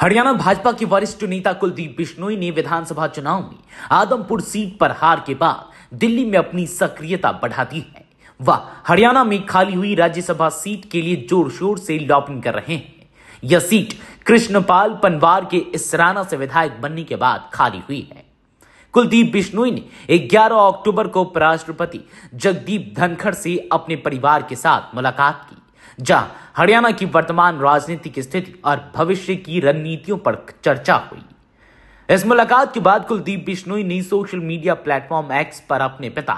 हरियाणा भाजपा के वरिष्ठ नेता कुलदीप बिश्नोई ने विधानसभा चुनाव में आदमपुर सीट पर हार के बाद दिल्ली में अपनी सक्रियता बढ़ा दी है वह हरियाणा में खाली हुई राज्यसभा सीट के लिए जोर शोर से लॉबिंग कर रहे हैं यह सीट कृष्णपाल पनवार के इसराना से विधायक बनने के बाद खाली हुई है कुलदीप बिश्नोई ने 11 अक्टूबर को उपराष्ट्रपति जगदीप धनखड़ से अपने परिवार के साथ मुलाकात की जहां हरियाणा की वर्तमान राजनीतिक स्थिति और भविष्य की रणनीतियों पर चर्चा हुई इस मुलाकात के बाद कुलदीप बिश्नोई ने सोशल मीडिया प्लेटफॉर्म एक्स पर अपने पिता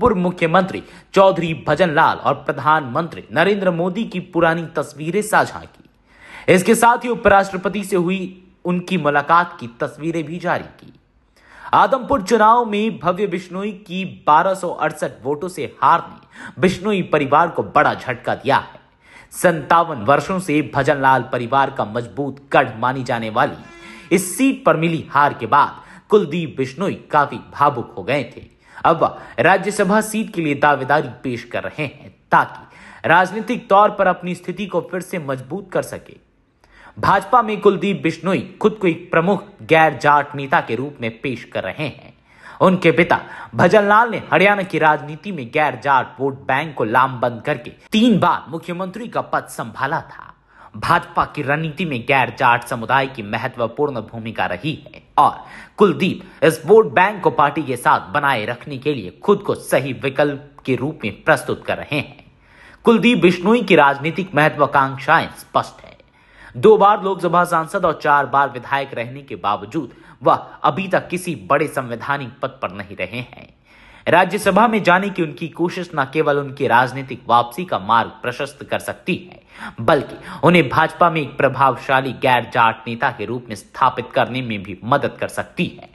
पूर्व मुख्यमंत्री चौधरी भजन लाल और प्रधानमंत्री नरेंद्र मोदी की पुरानी तस्वीरें साझा की इसके साथ ही उपराष्ट्रपति से हुई उनकी मुलाकात की तस्वीरें भी जारी की आदमपुर चुनाव में भव्य बिश्नोई की बारह वोटों से हार ने बिश्नोई परिवार को बड़ा झटका दिया है संतावन वर्षों से भजनलाल परिवार का मजबूत गढ़ मानी जाने वाली इस सीट पर मिली हार के बाद कुलदीप बिश्नोई काफी भावुक हो गए थे अब राज्यसभा सीट के लिए दावेदारी पेश कर रहे हैं ताकि राजनीतिक तौर पर अपनी स्थिति को फिर से मजबूत कर सके भाजपा में कुलदीप बिश्नोई खुद को एक प्रमुख गैर जाट नेता के रूप में पेश कर रहे हैं उनके पिता भजन लाल ने हरियाणा की राजनीति में गैर जाट वोट बैंक को लामबंद करके तीन बार मुख्यमंत्री का पद संभाला था भाजपा की रणनीति में गैर जाट समुदाय की महत्वपूर्ण भूमिका रही है और कुलदीप इस वोट बैंक को पार्टी के साथ बनाए रखने के लिए खुद को सही विकल्प के रूप में प्रस्तुत कर रहे हैं कुलदीप बिश्नोई की राजनीतिक महत्वाकांक्षाएं स्पष्ट है दो बार लोकसभा सांसद और चार बार विधायक रहने के बावजूद वह अभी तक किसी बड़े संवैधानिक पद पर नहीं रहे हैं राज्यसभा में जाने की उनकी कोशिश न केवल उनकी राजनीतिक वापसी का मार्ग प्रशस्त कर सकती है बल्कि उन्हें भाजपा में एक प्रभावशाली गैर जाट नेता के रूप में स्थापित करने में भी मदद कर सकती है